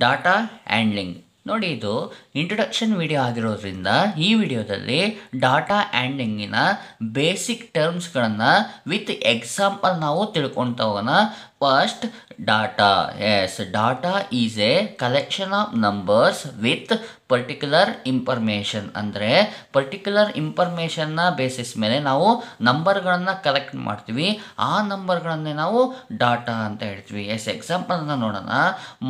Data handling ನೋಡಿ ಇದು introduction video ಆಗಿರೋದ್ರಿಂದ ಈ ವಿಡಿಯೋದಲ್ಲಿ ಡಾಟಾ ಹ್ಯಾಂಡ್ಲಿಂಗಿನ ಬೇಸಿಕ್ ಟರ್ಮ್ಸ್ಗಳನ್ನು ವಿತ್ ಎಕ್ಸಾಂಪಲ್ ನಾವು ತಿಳ್ಕೊಳ್ತಾ ಹೋಗೋಣ first data yes data is a collection of numbers with particular information ಅಂದರೆ ಪರ್ಟಿಕ್ಯುಲರ್ ಇನ್ಫಾರ್ಮೇಷನ್ನ ಬೇಸಿಸ್ ಮೇಲೆ ನಾವು ನಂಬರ್ಗಳನ್ನು ಕಲೆಕ್ಟ್ ಮಾಡ್ತೀವಿ ಆ ನಂಬರ್ಗಳನ್ನೇ ನಾವು ಡಾಟಾ ಅಂತ ಹೇಳ್ತೀವಿ ಎಸ್ ಎಕ್ಸಾಂಪಲ್ನ ನೋಡೋಣ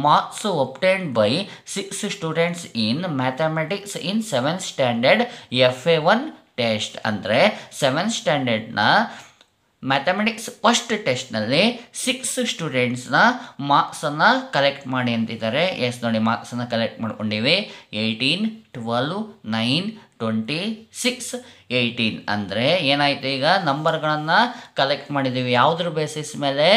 marks obtained by six students in mathematics in seven standard F A one test ಅಂದರೆ ಸೆವೆನ್ ಸ್ಟ್ಯಾಂಡರ್ಡ್ನ ಮ್ಯಾಥಮೆಟಿಕ್ಸ್ ಫಸ್ಟ್ ಟೆಸ್ಟ್ನಲ್ಲಿ ಸಿಕ್ಸ್ ಸ್ಟೂಡೆಂಟ್ಸ್ನ ಮಾರ್ಕ್ಸನ್ನು ಕಲೆಕ್ಟ್ ಮಾಡಿ ಅಂತಿದ್ದಾರೆ ಎಸ್ ನೋಡಿ ಮಾರ್ಕ್ಸನ್ನು ಕಲೆಕ್ಟ್ ಮಾಡ್ಕೊಂಡಿವಿ eighteen twelve nine twenty six eighteen ಅಂದರೆ ಏನಾಯಿತು ಈಗ ನಂಬರ್ಗಳನ್ನು ಕಲೆಕ್ಟ್ ಮಾಡಿದ್ದೀವಿ ಯಾವುದ್ರ ಬೇಸಿಸ್ ಮೇಲೆ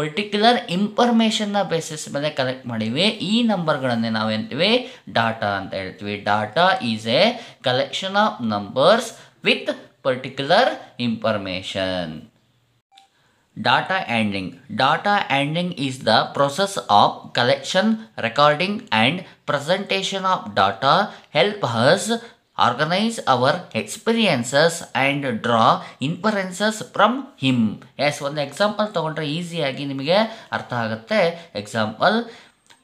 ಪರ್ಟಿಕ್ಯುಲರ್ ಇನ್ಫಾರ್ಮೇಷನ್ನ ಬೇಸಿಸ್ ಮೇಲೆ ಕಲೆಕ್ಟ್ ಮಾಡಿವಿ ಈ ನಂಬರ್ಗಳನ್ನೇ ನಾವು ಎಂತೀವಿ ಡಾಟಾ ಅಂತ ಹೇಳ್ತೀವಿ data is a collection of numbers with particular information Data handling. Data handling is the process of collection, recording and presentation of data help us organize our experiences and draw inferences from him. Yes, one example. ತೊಗೊಂಡ್ರೆ easy again. ಅರ್ಥ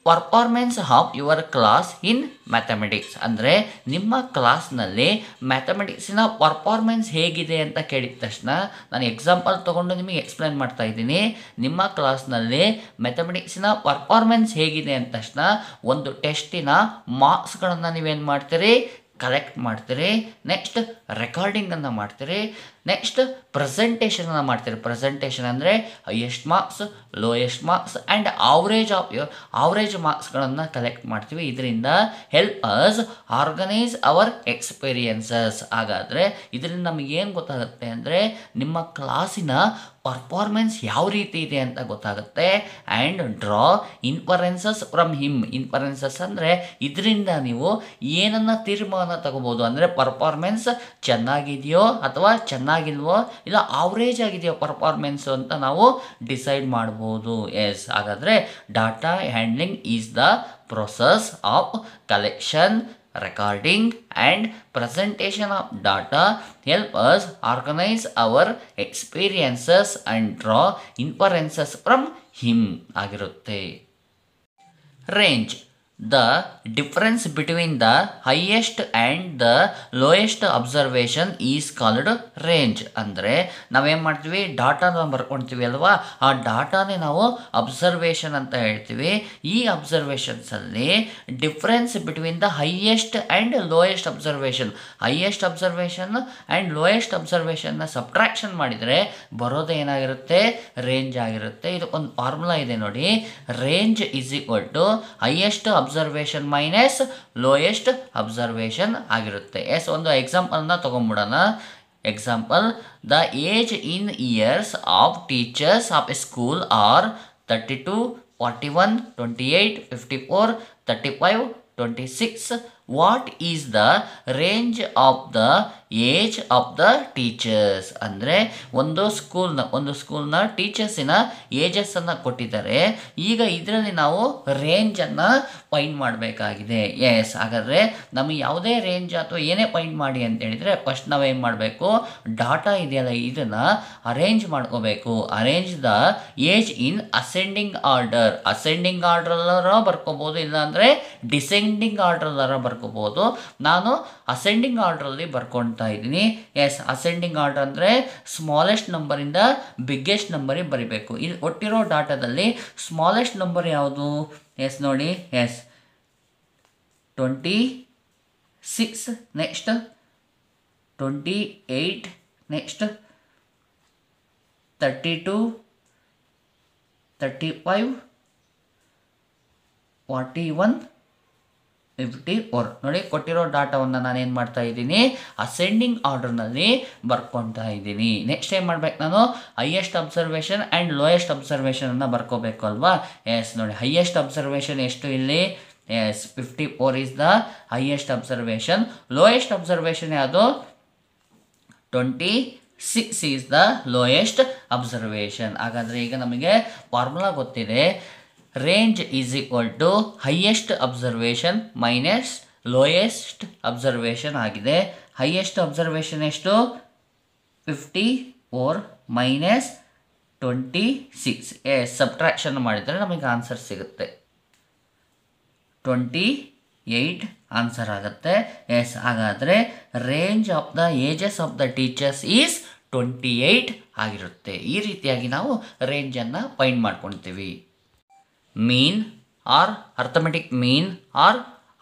performance of your class in mathematics ಅಂದರೆ ನಿಮ್ಮ ಕ್ಲಾಸ್ನಲ್ಲಿ ಮ್ಯಾಥಮೆಟಿಕ್ಸಿನ performance ಹೇಗಿದೆ ಅಂತ ಕೇಳಿದ ತಕ್ಷಣ ನಾನು ಎಕ್ಸಾಂಪಲ್ ತೊಗೊಂಡು ನಿಮಗೆ ಎಕ್ಸ್ಪ್ಲೈನ್ ಮಾಡ್ತಾ ಇದ್ದೀನಿ ನಿಮ್ಮ ಕ್ಲಾಸ್ನಲ್ಲಿ ಮ್ಯಾಥಮೆಟಿಕ್ಸಿನ ಪರ್ಫಾರ್ಮೆನ್ಸ್ ಹೇಗಿದೆ ಅಂದ ತಕ್ಷಣ ಒಂದು ಟೆಸ್ಟಿನ ಮಾರ್ಕ್ಸ್ಗಳನ್ನು ನೀವೇನು ಮಾಡ್ತೀರಿ ಕಲೆಕ್ಟ್ ಮಾಡ್ತೀರಿ ನೆಕ್ಸ್ಟ್ ರೆಕಾರ್ಡಿಂಗನ್ನು ಮಾಡ್ತೀರಿ ನೆಕ್ಸ್ಟ್ ಪ್ರೆಸೆಂಟೇಷನನ್ನು ಮಾಡ್ತೀರಿ ಪ್ರೆಸೆಂಟೇಷನ್ ಅಂದರೆ highest marks lowest marks and average of average average ಮಾರ್ಕ್ಸ್ಗಳನ್ನು ಕಲೆಕ್ಟ್ ಮಾಡ್ತೀವಿ ಇದರಿಂದ help us organise our experiences ಹಾಗಾದರೆ ಇದರಿಂದ ನಮಗೇನು ಗೊತ್ತಾಗುತ್ತೆ ಅಂದರೆ ನಿಮ್ಮ ಕ್ಲಾಸಿನ ಪರ್ಫಾರ್ಮೆನ್ಸ್ ಯಾವ ರೀತಿ ಇದೆ ಅಂತ ಗೊತ್ತಾಗುತ್ತೆ and draw inferences from him inferences ಅಂದರೆ ಇದರಿಂದ ನೀವು ಏನನ್ನು ತೀರ್ಮಾನ ತಗೋಬೋದು ಅಂದರೆ ಪರ್ಫಾರ್ಮೆನ್ಸ್ ಚೆನ್ನಾಗಿದೆಯೋ ಅಥವಾ ಚೆನ್ನಾಗಿ ಚೆನ್ನಾಗಿದ್ವೋ ಇಲ್ಲ ಆವ್ರೇಜ್ ಆಗಿದೆಯೋ ಪರ್ಫಾರ್ಮೆನ್ಸು ಅಂತ ನಾವು ಡಿಸೈಡ್ ಮಾಡ್ಬೋದು ಎಸ್ ಹಾಗಾದರೆ data handling is the process of collection recording and presentation of data help us organise our experiences and draw inferences from him ಆಗಿರುತ್ತೆ range the difference between the highest and the lowest observation is called range ಅಂದರೆ ನಾವೇನು ಮಾಡ್ತೀವಿ ಡಾಟಾನ ಬರ್ಕೊಳ್ತೀವಿ ಅಲ್ವಾ ಆ ಡಾಟಾನೇ ನಾವು observation ಅಂತ ಹೇಳ್ತೀವಿ ಈ ಅಬ್ಸರ್ವೇಷನ್ಸಲ್ಲಿ difference between the highest and lowest observation highest observation and lowest ಅಬ್ಸರ್ವೇಷನ್ನ ಸಬ್ಟ್ರಾಕ್ಷನ್ ಮಾಡಿದರೆ ಬರೋದು ಏನಾಗಿರುತ್ತೆ ರೇಂಜ್ ಆಗಿರುತ್ತೆ ಇದು ಒಂದು ಫಾರ್ಮುಲಾ ಇದೆ ನೋಡಿ range is equal to highest observation minus lowest observation ಆಗಿರುತ್ತೆ ಎಸ್ ಒಂದು ಎಕ್ಸಾಂಪಲ್ನ ತೊಗೊಂಬಿಡೋಣ example the age in years of teachers of school are thirty two forty one twenty eight fifty four thirty five twenty six what is the range of the age of the teachers ಅಂದರೆ ಒಂದು ಸ್ಕೂಲ್ನ ಒಂದು ಸ್ಕೂಲ್ನ ಟೀಚರ್ಸಿನ ಏಜಸ್ಸನ್ನು ಕೊಟ್ಟಿದ್ದಾರೆ ಈಗ ಇದರಲ್ಲಿ ನಾವು ರೇಂಜನ್ನು ಪೈಂಡ್ ಮಾಡಬೇಕಾಗಿದೆ ಎಸ್ ಹಾಗಾದರೆ ನಮಗೆ ಯಾವುದೇ ರೇಂಜ್ ಅಥವಾ ಏನೇ ಪೈಂಟ್ ಮಾಡಿ ಅಂತ ಹೇಳಿದರೆ ಫಸ್ಟ್ ನಾವೇನು ಮಾಡಬೇಕು ಡಾಟಾ ಇದೆಯಲ್ಲ ಇದನ್ನು ಅರೇಂಜ್ ಮಾಡ್ಕೋಬೇಕು arrange the age in ascending order ascending ಆರ್ಡ್ರಲ್ಲಾರ ಬರ್ಕೋಬೋದು ಇಲ್ಲ ಅಂದರೆ ಡಿಸೆಂಡಿಂಗ್ ಆರ್ಡ್ರಲ್ಲಾರ ಬರ್ಕೊ ಬರ್ಕೋಬೋದು ನಾನು ಅಸೆಂಡಿಂಗ್ ಆರ್ಡ್ರಲ್ಲಿ ಬರ್ಕೊಳ್ತಾ ಇದ್ದೀನಿ ಎಸ್ ಅಸೆಂಡಿಂಗ್ ಆರ್ಡರ್ ಅಂದರೆ ಸ್ಮಾಲೆಸ್ಟ್ ನಂಬರಿಂದ ಬಿಗ್ಗೆಸ್ಟ್ ನಂಬರಿಗೆ ಬರಿಬೇಕು ಇಲ್ಲಿ ಒಟ್ಟಿರೋ ಡಾಟಾದಲ್ಲಿ ಸ್ಮಾಲೆಸ್ಟ್ ನಂಬರ್ ಯಾವುದು ಎಸ್ ನೋಡಿ yes twenty six next twenty eight next thirty two thirty five forty one fifty four ನೋಡಿ ಕೊಟ್ಟಿರೋ ಡಾಟಾವನ್ನು ನಾನು ಏನು ಮಾಡ್ತಾ ಇದ್ದೀನಿ ಅಸೆಂಡಿಂಗ್ ಆರ್ಡರ್ನಲ್ಲಿ ಬರ್ಕೊತಾ ಇದ್ದೀನಿ ನೆಕ್ಸ್ಟ್ ಏನು ಮಾಡ್ಬೇಕು ನಾನು ಹೈಯೆಸ್ಟ್ ಅಬ್ಸರ್ವೇಷನ್ ಆ್ಯಂಡ್ ಲೋಯೆಸ್ಟ್ ಅಬ್ಸರ್ವೇಷನನ್ನು ಬರ್ಕೋಬೇಕು ಅಲ್ವಾ ಎಸ್ ನೋಡಿ ಹೈಯೆಸ್ಟ್ ಅಬ್ಸರ್ವೇಷನ್ ಎಷ್ಟು ಇಲ್ಲಿ yes fifty four is the highest observation lowest observation ಯಾವುದು twenty six is the lowest observation ಹಾಗಾದರೆ ಈಗ ನಮಗೆ ಫಾರ್ಮುಲಾ ಗೊತ್ತಿದೆ range is equal to highest observation minus lowest observation ಆಗಿದೆ ಹೈಯೆಸ್ಟ್ ಅಬ್ಸರ್ವೇಷನ್ ಎಷ್ಟು fifty four minus twenty six ಏ subtraction ಮಾಡಿದರೆ ನಮಗೆ ಆನ್ಸರ್ ಸಿಗುತ್ತೆ ಟ್ವೆಂಟಿ ಏಯ್ಟ್ ಆನ್ಸರ್ ಆಗುತ್ತೆ ಎಸ್ ಹಾಗಾದರೆ range of the ages of the teachers is twenty eight ಆಗಿರುತ್ತೆ ಈ ರೀತಿಯಾಗಿ ನಾವು ರೇಂಜನ್ನು ಫೈಂಡ್ ಮಾಡ್ಕೊಳ್ತೀವಿ mean or arithmetic mean or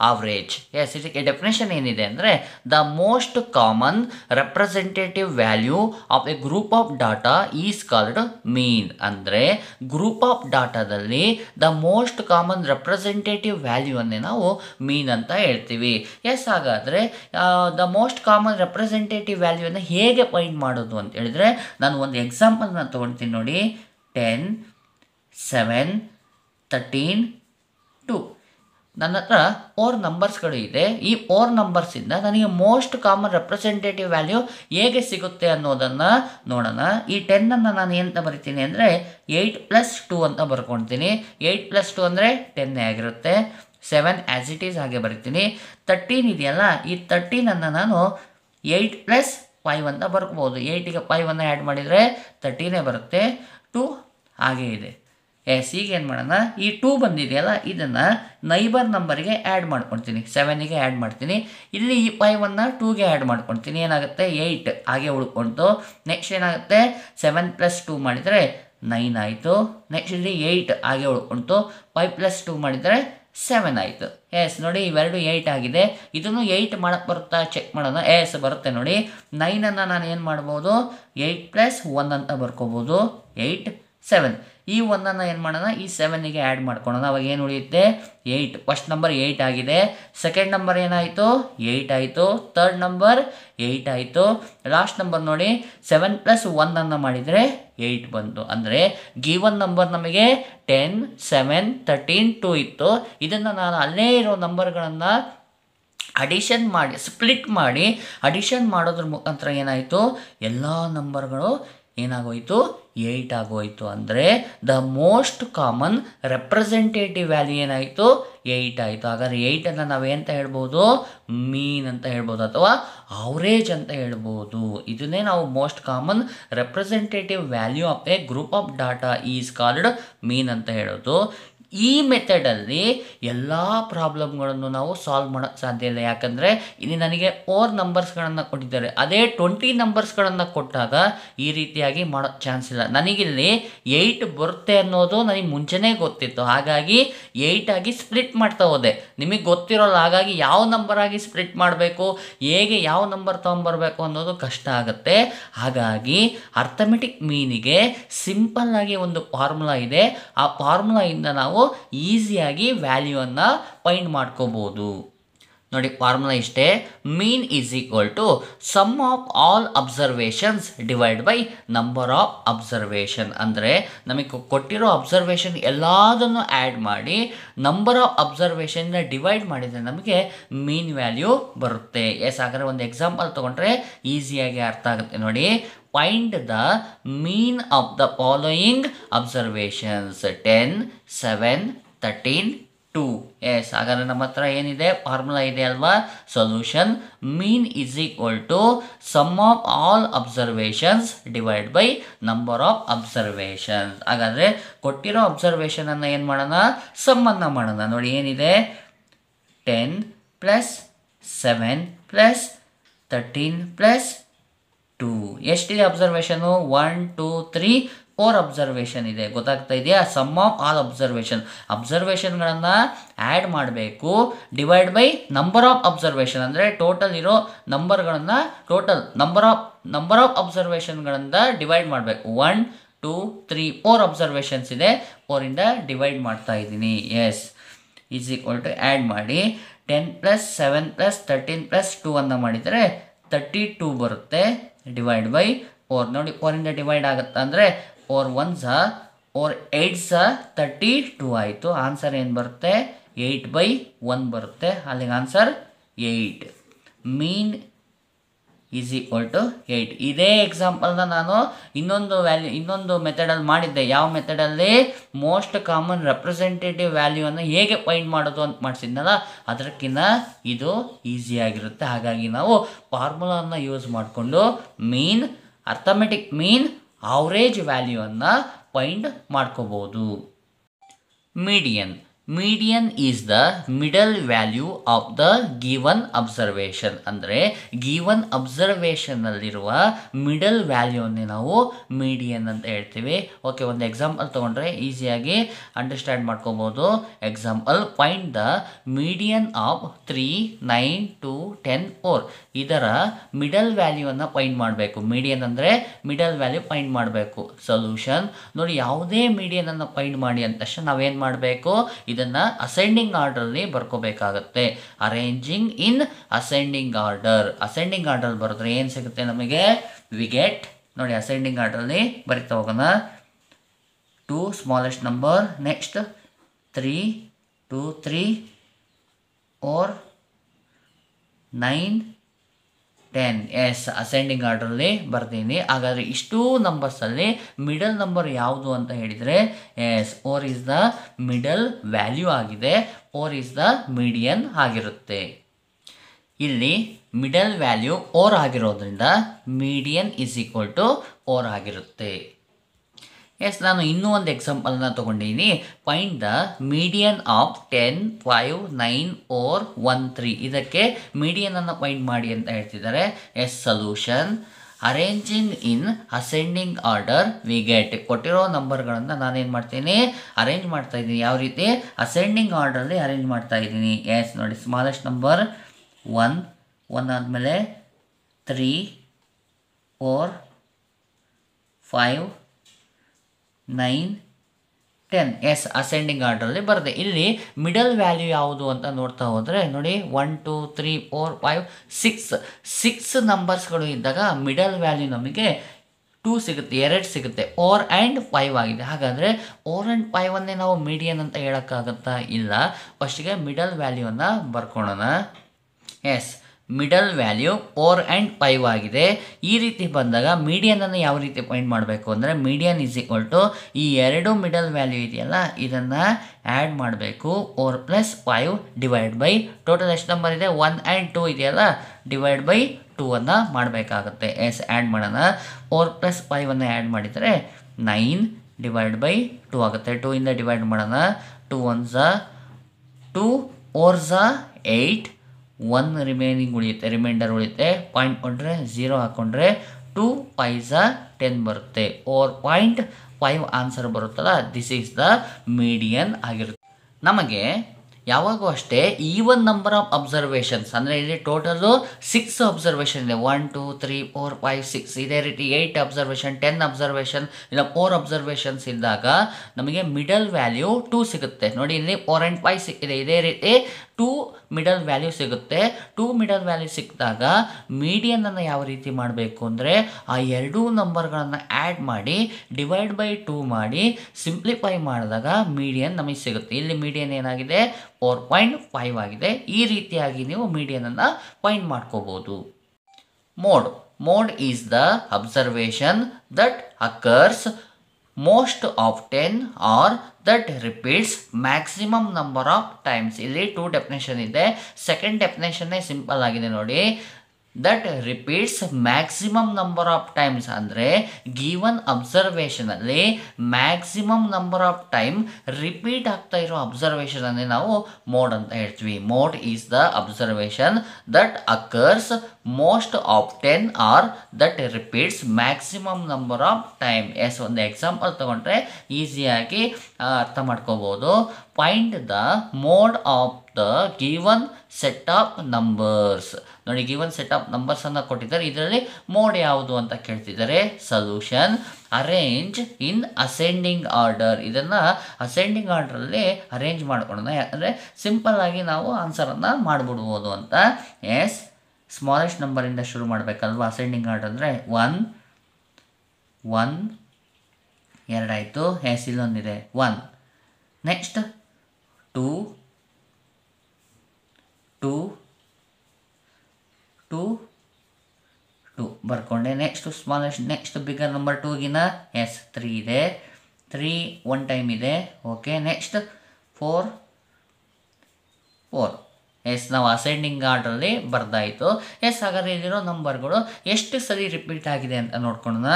average yes ಇದಕ್ಕೆ ಡೆಫಿನೇಷನ್ ಏನಿದೆ ಅಂದರೆ the most common representative value of a group of data is called mean ಅಂದರೆ ಗ್ರೂಪ್ ಆಫ್ ಡಾಟಾದಲ್ಲಿ ದ ಮೋಸ್ಟ್ ಕಾಮನ್ ರೆಪ್ರೆಸೆಂಟೇಟಿವ್ ವ್ಯಾಲ್ಯೂವನ್ನೇ ನಾವು ಮೀನ್ ಅಂತ ಹೇಳ್ತೀವಿ ಎಸ್ ಹಾಗಾದರೆ ದ ಮೋಸ್ಟ್ ಕಾಮನ್ ರೆಪ್ರೆಸೆಂಟೇಟಿವ್ ಅನ್ನು ಹೇಗೆ ಫೈಂಡ್ ಮಾಡೋದು ಅಂತ ಹೇಳಿದರೆ ನಾನು ಒಂದು ಎಕ್ಸಾಂಪಲ್ನ ತೊಗೊಳ್ತೀನಿ ನೋಡಿ ಟೆನ್ ಸೆವೆನ್ ತರ್ಟೀನ್ ಟು ನನ್ನ ಹತ್ರ ಓರ್ ನಂಬರ್ಸ್ಗಳು ಇದೆ ಈ ಓರ್ ನಂಬರ್ಸಿಂದ ನನಗೆ ಮೋಸ್ಟ್ ಕಾಮನ್ ರೆಪ್ರೆಸೆಂಟೇಟಿವ್ ವ್ಯಾಲ್ಯೂ ಹೇಗೆ ಸಿಗುತ್ತೆ ಅನ್ನೋದನ್ನು ನೋಡೋಣ ಈ ಟೆನ್ನನ್ನು ನಾನು ಏನಂತ ಬರಿತೀನಿ ಅಂದರೆ ಏಯ್ಟ್ ಪ್ಲಸ್ ಟೂ ಅಂತ ಬರ್ಕೊಳ್ತೀನಿ ಏಯ್ಟ್ ಪ್ಲಸ್ ಟು ಅಂದರೆ ಟೆನ್ನೇ ಆಗಿರುತ್ತೆ ಸೆವೆನ್ ಆ್ಯಸ್ ಇಟ್ ಈಸ್ ಹಾಗೆ ಬರಿತೀನಿ ತರ್ಟೀನ್ ಇದೆಯಲ್ಲ ಈ ತರ್ಟೀನನ್ನು ನಾನು ಏಯ್ಟ್ ಪ್ಲಸ್ ಫೈವ್ ಅಂತ ಬರ್ಕೋಬೋದು ಏಯ್ಟಿಗೆ ಫೈವನ್ನು ಆ್ಯಡ್ ಮಾಡಿದರೆ ತರ್ಟೀನೇ ಬರುತ್ತೆ ಟು ಹಾಗೇ ಇದೆ ಎಸ್ ಈಗ ಏನು ಮಾಡೋಣ ಈ ಟೂ ಬಂದಿದೆಯಲ್ಲ ಇದನ್ನು ನೈಬರ್ ನಂಬರಿಗೆ ಆ್ಯಡ್ ಮಾಡ್ಕೊಳ್ತೀನಿ ಸೆವೆನಿಗೆ ಆ್ಯಡ್ ಮಾಡ್ತೀನಿ ಇಲ್ಲಿ ಈ ಫೈವನ್ನು ಟೂಗೆ ಆ್ಯಡ್ ಮಾಡ್ಕೊಳ್ತೀನಿ ಏನಾಗುತ್ತೆ ಏಯ್ಟ್ ಹಾಗೆ ಉಳ್ಕೊಳ್ತು ನೆಕ್ಸ್ಟ್ ಏನಾಗುತ್ತೆ ಸೆವೆನ್ ಪ್ಲಸ್ ಟೂ ಮಾಡಿದರೆ ನೈನ್ ಆಯಿತು ನೆಕ್ಸ್ಟ್ ಇಲ್ಲಿ ಏಯ್ಟ್ ಹಾಗೆ ಉಳ್ಕೊಳ್ತು ಫೈವ್ ಪ್ಲಸ್ ಟೂ ಮಾಡಿದರೆ ಸೆವೆನ್ ಆಯಿತು ಎಸ್ ನೋಡಿ ಇವೆರಡು ಏಯ್ಟ್ ಆಗಿದೆ ಇದನ್ನು ಏಯ್ಟ್ ಮಾಡೋಕ್ಕೆ ಬರುತ್ತಾ ಚೆಕ್ ಮಾಡೋಣ ಎಸ್ ಬರುತ್ತೆ ನೋಡಿ ನೈನನ್ನು ನಾನು ಏನು ಮಾಡ್ಬೋದು ಏಯ್ಟ್ ಪ್ಲಸ್ ಒನ್ ಅಂತ ಬರ್ಕೋಬೋದು ಏಯ್ಟ್ ಸೆವೆನ್ ಈ ಒಂದನ್ನು ಏನು ಮಾಡೋಣ ಈ ಸೆವೆನ್ನಿಗೆ ಆ್ಯಡ್ ಮಾಡ್ಕೊಳೋಣ ಅವಾಗ ಏನು ಉಳಿಯುತ್ತೆ ಏಯ್ಟ್ ಫಸ್ಟ್ ನಂಬರ್ ಏಯ್ಟ್ ಆಗಿದೆ ಸೆಕೆಂಡ್ ನಂಬರ್ ಏನಾಯಿತು ಏಯ್ಟ್ ಆಯಿತು ತರ್ಡ್ ನಂಬರ್ ಏಯ್ಟ್ ಆಯಿತು ಲಾಸ್ಟ್ ನಂಬರ್ ನೋಡಿ ಸೆವೆನ್ ಪ್ಲಸ್ ಒನ್ನನ್ನು ಮಾಡಿದರೆ ಏಯ್ಟ್ ಬಂತು ಅಂದರೆ ಗಿವನ್ ನಂಬರ್ ನಮಗೆ ಟೆನ್ ಸೆವೆನ್ ತರ್ಟೀನ್ ಟೂ ಇತ್ತು ಇದನ್ನು ನಾನು ಅಲ್ಲೇ ಇರೋ ನಂಬರ್ಗಳನ್ನು ಅಡಿಷನ್ ಮಾಡಿ ಸ್ಪ್ಲಿಟ್ ಮಾಡಿ ಅಡಿಷನ್ ಮಾಡೋದ್ರ ಮುಖಾಂತರ ಏನಾಯಿತು ಎಲ್ಲ ನಂಬರ್ಗಳು ಏನಾಗೋಯಿತು ಏಯ್ಟ್ ಆಗೋಯಿತು ಅಂದರೆ the most common representative value ಏನಾಯಿತು ಏಯ್ಟ್ ಆಯಿತು ಹಾಗಾದರೆ ಏಯ್ಟನ್ನು ನಾವೇಂತ ಹೇಳ್ಬೋದು ಮೀನ್ ಅಂತ ಹೇಳ್ಬೋದು ಅಥವಾ ಅವರೇಜ್ ಅಂತ ಹೇಳ್ಬೋದು ಇದನ್ನೇ ನಾವು most common representative value of a group of data is called mean ಅಂತ ಹೇಳೋದು ಈ ಮೆಥಡಲ್ಲಿ ಎಲ್ಲ ಪ್ರಾಬ್ಲಮ್ಗಳನ್ನು ನಾವು ಸಾಲ್ವ್ ಮಾಡೋಕ್ಕೆ ಸಾಧ್ಯ ಇಲ್ಲ ಯಾಕಂದರೆ ಇಲ್ಲಿ ನನಗೆ ಓರ್ ನಂಬರ್ಸ್ಗಳನ್ನು ಕೊಟ್ಟಿದ್ದಾರೆ ಅದೇ ಟ್ವೆಂಟಿ ನಂಬರ್ಸ್ಗಳನ್ನು ಕೊಟ್ಟಾಗ ಈ ರೀತಿಯಾಗಿ ಮಾಡೋ ಚಾನ್ಸ್ ಇಲ್ಲ ನನಗಿಲ್ಲಿ ಏಯ್ಟ್ ಬರುತ್ತೆ ಅನ್ನೋದು ನನಗೆ ಮುಂಚೆನೇ ಗೊತ್ತಿತ್ತು ಹಾಗಾಗಿ ಏಯ್ಟಾಗಿ ಸ್ಪ್ಲಿಟ್ ಮಾಡ್ತಾ ಹೋದೆ ನಿಮಗೆ ಗೊತ್ತಿರೋಲ್ಲ ಹಾಗಾಗಿ ಯಾವ ನಂಬರಾಗಿ ಸ್ಪ್ಲಿಟ್ ಮಾಡಬೇಕು ಹೇಗೆ ಯಾವ ನಂಬರ್ ತೊಗೊಂಬರ್ಬೇಕು ಅನ್ನೋದು ಕಷ್ಟ ಆಗುತ್ತೆ ಹಾಗಾಗಿ ಅರ್ಥಮೆಟಿಕ್ ಮೀನಿಗೆ ಸಿಂಪಲ್ಲಾಗಿ ಒಂದು ಫಾರ್ಮುಲಾ ಇದೆ ಆ ಫಾರ್ಮುಲಾಯಿಂದ ನಾವು ಈಸಿಯಾಗಿ ವ್ಯಾಲ್ಯೂವನ್ನು ಫೈಂಡ್ ಮಾಡ್ಕೋಬೋದು ನೋಡಿ ಫಾರ್ಮುಲಾ ಇಷ್ಟೇ mean is equal to sum of all observations divide by number of observation ಅಂದರೆ ನಮಗೆ ಕೊಟ್ಟಿರೋ ಅಬ್ಸರ್ವೇಷನ್ ಎಲ್ಲದನ್ನು ಆ್ಯಡ್ ಮಾಡಿ ನಂಬರ್ ಆಫ್ ಅಬ್ಸರ್ವೇಷನ್ನ ಡಿವೈಡ್ ಮಾಡಿದರೆ ನಮಗೆ ಮೀನ್ ವ್ಯಾಲ್ಯೂ ಬರುತ್ತೆ ಎಸ್ ಹಾಗಾದರೆ ಒಂದು ಎಕ್ಸಾಂಪಲ್ ತೊಗೊಂಡ್ರೆ ಈಸಿಯಾಗಿ ಅರ್ಥ ಆಗುತ್ತೆ ನೋಡಿ find the mean of the following observations ten seven thirteen two yes ಹಾಗಾದರೆ ನಮ್ಮ ಹತ್ರ ಏನಿದೆ ಫಾರ್ಮುಲಾ ಇದೆ ಅಲ್ವಾ solution mean is equal to sum of all observations divide by number of observations ಹಾಗಾದರೆ ಕೊಟ್ಟಿರೋ ಅಬ್ಸರ್ವೇಷನನ್ನು ಏನು ಮಾಡೋಣ ಸಮ್ಮನ್ನು ಮಾಡೋಣ ನೋಡಿ ಏನಿದೆ ten plus seven plus thirteen plus two ಎಷ್ಟಿದೆ observation one two three four observation ಇದೆ ಗೊತ್ತಾಗ್ತಾ ಇದೆಯಾ ಸಮ್ ಆಫ್ ಆಲ್ ಅಬ್ಸರ್ವೇಷನ್ ಅಬ್ಸರ್ವೇಷನ್ಗಳನ್ನು ಆ್ಯಡ್ ಮಾಡಬೇಕು divide by number of observation ಅಂದರೆ ಟೋಟಲ್ ಇರೋ ನಂಬರ್ಗಳನ್ನು total number of number of ಅಬ್ಸರ್ವೇಷನ್ಗಳಿಂದ ಡಿವೈಡ್ ಮಾಡಬೇಕು one two three four observations ಇದೆ ಫೋರಿಂದ ಡಿವೈಡ್ ಮಾಡ್ತಾ ಇದ್ದೀನಿ yes is equal to add ಮಾಡಿ ten plus seven plus thirteen plus two ಅನ್ನು ಮಾಡಿದರೆ ತರ್ಟಿ ಟೂ ಬರುತ್ತೆ ಡಿವೈಡ್ ಬೈ ಫೋರ್ ನೋಡಿ ಫೋರಿಂದ ಡಿವೈಡ್ ಆಗುತ್ತೆ ಅಂದರೆ ಓರ್ ಒನ್ ಸಹ ಓರ್ ಏಯ್ಟ್ ಸಹ ತರ್ಟಿ ಟು ಆಯಿತು ಆನ್ಸರ್ ಏನು ಬರುತ್ತೆ ಏಯ್ಟ್ ಬೈ ಒನ್ ಬರುತ್ತೆ ಅಲ್ಲಿಗೆ answer eight mean is equal to eight ಇದೇ ಎಕ್ಸಾಂಪಲ್ನ ನಾನು ಇನ್ನೊಂದು ವ್ಯಾಲ್ಯೂ ಇನ್ನೊಂದು ಮೆಥಡಲ್ಲಿ ಮಾಡಿದ್ದೆ ಯಾವ ಮೆಥಡಲ್ಲಿ ಮೋಸ್ಟ್ ಕಾಮನ್ ರೆಪ್ರೆಸೆಂಟೇಟಿವ್ ವ್ಯಾಲ್ಯೂವನ್ನು ಹೇಗೆ ಫೈಂಡ್ ಮಾಡೋದು ಅಂತ ಮಾಡಿಸಿದ್ನಲ್ಲ ಅದಕ್ಕಿಂತ ಇದು ಈಸಿಯಾಗಿರುತ್ತೆ ಹಾಗಾಗಿ ನಾವು ಫಾರ್ಮುಲಾನ ಯೂಸ್ ಮಾಡಿಕೊಂಡು ಮೀನ್ ಅರ್ಥಮೆಟಿಕ್ ಮೀನ್ ಆವ್ರೇಜ್ ವ್ಯಾಲ್ಯೂವನ್ನು ಫೈಂಡ್ ಮಾಡ್ಕೋಬೋದು median median is the middle value of the given observation ಅಂದರೆ ಗೀವನ್ ಅಬ್ಸರ್ವೇಷನ್ನಲ್ಲಿರುವ ಮಿಡಲ್ ವ್ಯಾಲ್ಯೂನೇ ನಾವು ಮೀಡಿಯನ್ ಅಂತ ಹೇಳ್ತೀವಿ ಓಕೆ ಒಂದು ಎಕ್ಸಾಂಪಲ್ ತೊಗೊಂಡ್ರೆ ಈಸಿಯಾಗಿ ಅಂಡರ್ಸ್ಟ್ಯಾಂಡ್ ಮಾಡ್ಕೊಬೋದು example find the median of three nine two ten four ಇದರ ಮಿಡಲ್ ವ್ಯಾಲ್ಯೂವನ್ನು ಫೈಂಡ್ ಮಾಡಬೇಕು ಮೀಡಿಯನ್ ಅಂದರೆ ಮಿಡಲ್ ವ್ಯಾಲ್ಯೂ ಫೈಂಡ್ ಮಾಡಬೇಕು ಸೊಲ್ಯೂಷನ್ ನೋಡಿ ಯಾವುದೇ ಮೀಡಿಯನನ್ನು ಫೈಂಡ್ ಮಾಡಿ ಅಂತ ತಕ್ಷಣ ನಾವೇನು ಮಾಡಬೇಕು ಇದನ್ನು ಅಸೆಂಡಿಂಗ್ ಆರ್ಡರಲ್ಲಿ ಬರ್ಕೋಬೇಕಾಗತ್ತೆ arranging in ascending order ascending order ಬರೆದ್ರೆ ಏನು ಸಿಗುತ್ತೆ ನಮಗೆ ವಿ ಗೆಟ್ ನೋಡಿ ಅಸೆಂಡಿಂಗ್ ಆರ್ಡರಲ್ಲಿ ಬರೀತಾ ಹೋಗೋಣ two smallest number next three two three four nine ten yes ascending ಆರ್ಡ್ರಲ್ಲಿ ಬರ್ತೀನಿ ಹಾಗಾದರೆ ಇಷ್ಟೂ ನಂಬರ್ಸಲ್ಲಿ ಮಿಡಲ್ ನಂಬರ್ ಯಾವುದು ಅಂತ ಹೇಳಿದರೆ yes four is the middle value ಆಗಿದೆ ಓರ್ ಈಸ್ ದ ಮೀಡಿಯನ್ ಆಗಿರುತ್ತೆ ಇಲ್ಲಿ ಮಿಡಲ್ ವ್ಯಾಲ್ಯೂ ಓರ್ ಆಗಿರೋದ್ರಿಂದ median is equal to four ಆಗಿರುತ್ತೆ ಎಸ್ ನಾನು ಇನ್ನೂ ಒಂದು ಎಕ್ಸಾಂಪಲನ್ನ ತೊಗೊಂಡಿದ್ದೀನಿ find the median of ten five nine four one three ಇದಕ್ಕೆ ಮೀಡಿಯನನ್ನು ಫೈಂಡ್ ಮಾಡಿ ಅಂತ ಹೇಳ್ತಿದ್ದಾರೆ yes solution arranging in ascending order we get ಕೊಟ್ಟಿರೋ ನಂಬರ್ಗಳನ್ನು ನಾನೇನು ಮಾಡ್ತೀನಿ ಅರೇಂಜ್ ಮಾಡ್ತಾ ಇದ್ದೀನಿ ಯಾವ ರೀತಿ ಅಸೆಂಡಿಂಗ್ ಆರ್ಡರಲ್ಲಿ ಅರೇಂಜ್ ಮಾಡ್ತಾ ಇದ್ದೀನಿ ಎಸ್ ನೋಡಿ ಸ್ಮಾಲೆಸ್ಟ್ ನಂಬರ್ ಒನ್ ಒನ್ ಆದಮೇಲೆ three four five nine ten yes ascending ಆರ್ಡ್ರಲ್ಲಿ ಬರುತ್ತೆ ಇಲ್ಲಿ ಮಿಡಲ್ ವ್ಯಾಲ್ಯೂ ಯಾವುದು ಅಂತ ನೋಡ್ತಾ ಹೋದರೆ ನೋಡಿ one two three four five six six ನಂಬರ್ಸ್ಗಳು ಇದ್ದಾಗ ಮಿಡಲ್ ವ್ಯಾಲ್ಯೂ ನಮಗೆ ಟೂ ಸಿಗುತ್ತೆ ಎರಡು ಸಿಗುತ್ತೆ ಓರ್ ಆ್ಯಂಡ್ ಫೈವ್ ಆಗಿದೆ ಹಾಗಾದರೆ ಓರ್ ಆ್ಯಂಡ್ ಫೈವನ್ನೇ ನಾವು ಮೀಡಿಯನ್ ಅಂತ ಹೇಳೋಕ್ಕಾಗತ್ತಾ ಇಲ್ಲ ಫಸ್ಟಿಗೆ ಮಿಡಲ್ ವ್ಯಾಲ್ಯೂವನ್ನು ಬರ್ಕೊಳ್ಳೋಣ yes middle value four and five ಆಗಿದೆ ಈ ರೀತಿ ಬಂದಾಗ ಮೀಡಿಯನನ್ನು ಯಾವ ರೀತಿ ಪಾಯಿಂಟ್ ಮಾಡಬೇಕು ಅಂದರೆ ಮೀಡಿಯನ್ ಈಸ್ ಈಕ್ವಲ್ ಟು ಈ ಎರಡು ಮಿಡಲ್ ವ್ಯಾಲ್ಯೂ ಇದೆಯಲ್ಲ ಇದನ್ನು ಆ್ಯಡ್ ಮಾಡಬೇಕು four plus five divide by total ಎಷ್ಟು ನಂಬರ್ ಇದೆ ಒನ್ ಆ್ಯಂಡ್ ಟೂ ಇದೆಯಲ್ಲ ಡಿವೈಡ್ ಬೈ ಟೂ ಅನ್ನು ಮಾಡಬೇಕಾಗುತ್ತೆ ಎಸ್ ಆ್ಯಡ್ ಮಾಡೋಣ ಫೋರ್ ಪ್ಲಸ್ ಫೈವನ್ನು ಆ್ಯಡ್ ಮಾಡಿದರೆ ನೈನ್ ಡಿವೈಡ್ ಬೈ ಟೂ ಆಗುತ್ತೆ ಟೂ ಇಂದ ಡಿವೈಡ್ ಮಾಡೋಣ ಟೂ ಒನ್ ಝ ಟೂ ಓರ್ ಝ ಏಯ್ಟ್ ಒನ್ ರಿಮೈನಿಂಗ್ ಉಳಿಯುತ್ತೆ ರಿಮೈಂಡರ್ ಉಳಿಯುತ್ತೆ ಪಾಯಿಂಟ್ ಕೊಟ್ಟರೆ ಝೀರೋ ಹಾಕೊಂಡ್ರೆ ಟೂ ಪೈಸ ಟೆನ್ ಬರುತ್ತೆ ಫೋರ್ ಪಾಯಿಂಟ್ ಫೈವ್ ಆನ್ಸರ್ ಬರುತ್ತಲ್ಲ ದಿಸ್ ಈಸ್ ದ ಮೀಡಿಯನ್ ಆಗಿರುತ್ತೆ ನಮಗೆ ಯಾವಾಗೂ ಅಷ್ಟೇ ಈವನ್ ನಂಬರ್ ಆಫ್ ಅಬ್ಸರ್ವೇಷನ್ಸ್ ಅಂದರೆ ಇಲ್ಲಿ ಟೋಟಲು ಸಿಕ್ಸ್ ಅಬ್ಸರ್ವೇಷನ್ ಇದೆ one two three four five six ಇದೇ ರೀತಿ ಏಯ್ಟ್ ಅಬ್ಸರ್ವೇಷನ್ ಟೆನ್ ಅಬ್ಸರ್ವೇಷನ್ ಇಲ್ಲ ಫೋರ್ ಅಬ್ಸರ್ವೇಷನ್ಸ್ ಇದ್ದಾಗ ನಮಗೆ ಮಿಡಲ್ ವ್ಯಾಲ್ಯೂ ಟೂ ಸಿಗುತ್ತೆ ನೋಡಿ ಇಲ್ಲಿ ಫೋರ್ ಆ್ಯಂಡ್ ಫೈವ್ ಸಿಕ್ಕಿದೆ ಇದೇ ರೀತಿ ಟೂ ಮಿಡಲ್ ವ್ಯಾಲ್ಯೂ ಸಿಗುತ್ತೆ ಟೂ ಮಿಡಲ್ ವ್ಯಾಲ್ಯೂ ಸಿಕ್ಕಿದಾಗ ಮೀಡಿಯನನ್ನು ಯಾವ ರೀತಿ ಮಾಡಬೇಕು ಅಂದರೆ ಆ ಎರಡೂ ನಂಬರ್ಗಳನ್ನು ಆ್ಯಡ್ ಮಾಡಿ ಡಿವೈಡ್ ಬೈ ಟೂ ಮಾಡಿ ಸಿಂಪ್ಲಿಫೈ ಮಾಡಿದಾಗ ಮೀಡಿಯನ್ ನಮಗೆ ಸಿಗುತ್ತೆ ಇಲ್ಲಿ ಮೀಡಿಯನ್ ಏನಾಗಿದೆ ಫೋರ್ ಪಾಯಿಂಟ್ ಫೈವ್ ಆಗಿದೆ ಈ ರೀತಿಯಾಗಿ ನೀವು ಮೀಡಿಯನನ್ನು ಫೈಂಡ್ ಮಾಡ್ಕೋಬೋದು mode mode is the observation that occurs most often or that repeats maximum number of times ಇಲ್ಲಿ ಟೂ ಡೆಫಿನೇಷನ್ ಇದೆ ಸೆಕೆಂಡ್ ಡೆಫಿನೇಷನ್ನೇ ಸಿಂಪಲ್ ಆಗಿದೆ ನೋಡಿ that repeats maximum number of times ಅಂದರೆ ಗಿವನ್ ಅಬ್ಸರ್ವೇಷನಲ್ಲಿ maximum number of time repeat ಆಗ್ತಾ ಇರೋ ಅಬ್ಸರ್ವೇಷನನ್ನೇ ನಾವು ಮೋಡ್ ಅಂತ ಹೇಳ್ತೀವಿ mode is the observation that occurs most often or that repeats maximum number of time S ಒಂದು ಎಕ್ಸಾಂಪಲ್ ತಗೊಂಡ್ರೆ ಈಸಿಯಾಗಿ ಅರ್ಥ ಮಾಡ್ಕೋಬೋದು find the mode of the given set of numbers ನೋಡಿ ಗಿವನ್ ಸೆಟ್ ಆಫ್ ನಂಬರ್ಸನ್ನು ಕೊಟ್ಟಿದ್ದಾರೆ ಇದರಲ್ಲಿ ಮೋಡ್ ಯಾವುದು ಅಂತ ಕೇಳ್ತಿದ್ದಾರೆ solution arrange in ascending order ಇದನ್ನು ಅಸೆಂಡಿಂಗ್ ಅಲ್ಲಿ ಅರೇಂಜ್ ಮಾಡ್ಕೊಳ್ಳೋಣ ಯಾಕಂದರೆ ಸಿಂಪಲ್ಲಾಗಿ ನಾವು ಆನ್ಸರನ್ನು ಮಾಡಿಬಿಡ್ಬೋದು ಅಂತ ಎಸ್ ಸ್ಮಾಲೆಸ್ಟ್ ನಂಬರಿಂದ ಶುರು ಮಾಡ್ಬೇಕಲ್ವಾ ಅಸೆಂಡಿಂಗ್ ಆರ್ಡರ್ ಅಂದರೆ ಒನ್ ಒನ್ ಎರಡಾಯಿತು ಎಸ್ ಇಲ್ಲೊಂದಿದೆ one next two two two two ಬರ್ಕೊಂಡೆ next smallest next bigger number ಟೂಗಿನ ಎಸ್ ತ್ರೀ ಇದೆ ತ್ರೀ ಒನ್ ಟೈಮ್ ಇದೆ okay next four four yes ನಾವು ಅಸೆಂಡಿಂಗ್ ಆರ್ಡ್ರಲ್ಲಿ ಬರ್ದಾಯಿತು ಎಸ್ ಹಾಗಾದ್ರೆ ಇಲ್ಲಿರೋ ನಂಬರ್ಗಳು ಎಷ್ಟು ಸರಿ ರಿಪೀಟ್ ಆಗಿದೆ ಅಂತ ನೋಡ್ಕೊಂಡ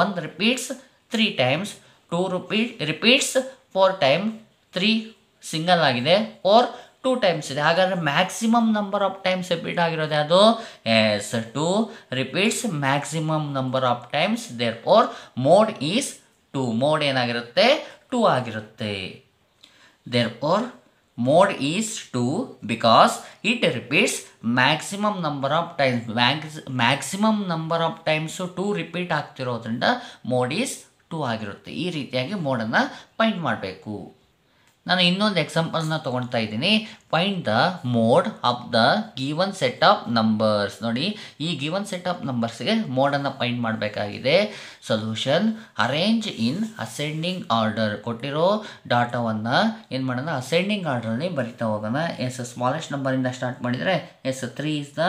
one repeats three times two repeat repeats four time three single ಆಗಿದೆ ಫೋರ್ ಟೂ ಟೈಮ್ಸ್ ಇದೆ ಹಾಗಾದರೆ maximum number of times repeat ಆಗಿರೋದು ಯಾವುದು yes two repeats maximum number of times therefore mode is two mode ಏನಾಗಿರುತ್ತೆ two ಆಗಿರುತ್ತೆ therefore mode is two because it repeats maximum number of times max maximum number of times two repeat ಆಗ್ತಿರೋದ್ರಿಂದ mode is two ಆಗಿರುತ್ತೆ ಈ ರೀತಿಯಾಗಿ ಮೋಡನ್ನು find ಮಾಡಬೇಕು ನಾನು ಇನ್ನೊಂದು ಎಕ್ಸಾಂಪಲ್ನ ತೊಗೊಳ್ತಾ ಇದ್ದೀನಿ find the mode of the given set of numbers ನೋಡಿ ಈ ಗಿವನ್ ಸೆಟ್ ಆಫ್ ನಂಬರ್ಸ್ಗೆ ಮೋಡನ್ನು ಫೈಂಡ್ ಮಾಡಬೇಕಾಗಿದೆ solution arrange in ascending order ಕೊಟ್ಟಿರೋ ಡಾಟಾವನ್ನು ಏನು ಮಾಡೋಣ ಅಸೆಂಡಿಂಗ್ ಆರ್ಡರಲ್ಲಿ ಬರಿತಾ ಹೋಗೋಣ ಎಸ್ ಸ್ಮಾಲೆಸ್ಟ್ ನಂಬರಿಂದ ಸ್ಟಾರ್ಟ್ ಮಾಡಿದರೆ yes three is the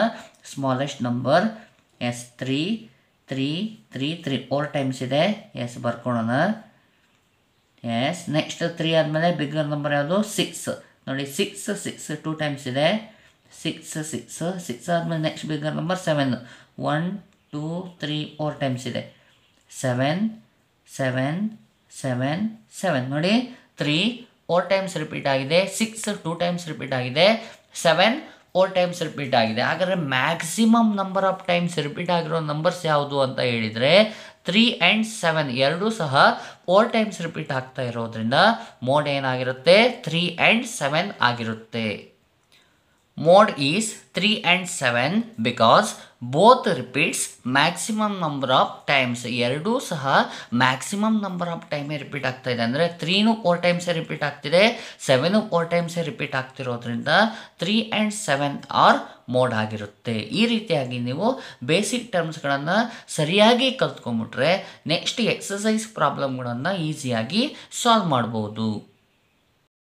smallest number yes three three three three four times ಇದೆ ಎಸ್ ಬರ್ಕೊಳ್ಳೋಣ ಎಸ್ ನೆಕ್ಸ್ಟ್ ತ್ರೀ ಆದಮೇಲೆ ಬಿಗ್ಗರ್ ನಂಬರ್ ಯಾವುದು ಸಿಕ್ಸ್ ನೋಡಿ ಸಿಕ್ಸ್ ಸಿಕ್ಸ್ ಟೂ ಟೈಮ್ಸ್ ಇದೆ ಸಿಕ್ಸ್ ಸಿಕ್ಸ್ ಸಿಕ್ಸ್ ಆದಮೇಲೆ next bigger number seven one two three four times ಇದೆ seven seven seven seven ನೋಡಿ three four times repeat ಆಗಿದೆ six two times repeat ಆಗಿದೆ seven four times repeat ಆಗಿದೆ ಹಾಗಾದರೆ maximum number of times repeat ಆಗಿರೋ numbers ಯಾವುದು ಅಂತ ಹೇಳಿದರೆ ತ್ರೀ ಆ್ಯಂಡ್ ಸೆವೆನ್ ಎರಡೂ ಸಹ ಫೋರ್ ಟೈಮ್ಸ್ ರಿಪೀಟ್ ಆಗ್ತಾ ಇರೋದ್ರಿಂದ ಮೋಡ್ ಏನಾಗಿರುತ್ತೆ ತ್ರೀ ಆ್ಯಂಡ್ ಸೆವೆನ್ ಆಗಿರುತ್ತೆ mode is 3 and 7 because both repeats maximum number of times ಎರಡೂ ಸಹ ಮ್ಯಾಕ್ಸಿಮಮ್ ನಂಬರ್ ಆಫ್ ಟೈಮೇ ರಿಪೀಟ್ ಆಗ್ತಾ ಇದೆ ಅಂದರೆ ತ್ರೀನೂ ಫೋರ್ ಟೈಮ್ಸೇ ರಿಪೀಟ್ ಆಗ್ತಿದೆ ಸೆವೆನು ಫೋರ್ ಟೈಮ್ಸೆ ರಿಪೀಟ್ ಆಗ್ತಿರೋದ್ರಿಂದ three and seven or mode ಆಗಿರುತ್ತೆ ಈ ರೀತಿಯಾಗಿ ನೀವು ಬೇಸಿಕ್ ಟರ್ಮ್ಸ್ಗಳನ್ನು ಸರಿಯಾಗಿ ಕಲ್ತ್ಕೊಂಡ್ಬಿಟ್ರೆ ನೆಕ್ಸ್ಟ್ ಎಕ್ಸಸೈಸ್ ಪ್ರಾಬ್ಲಮ್ಗಳನ್ನು ಈಸಿಯಾಗಿ ಸಾಲ್ವ್ ಮಾಡ್ಬೋದು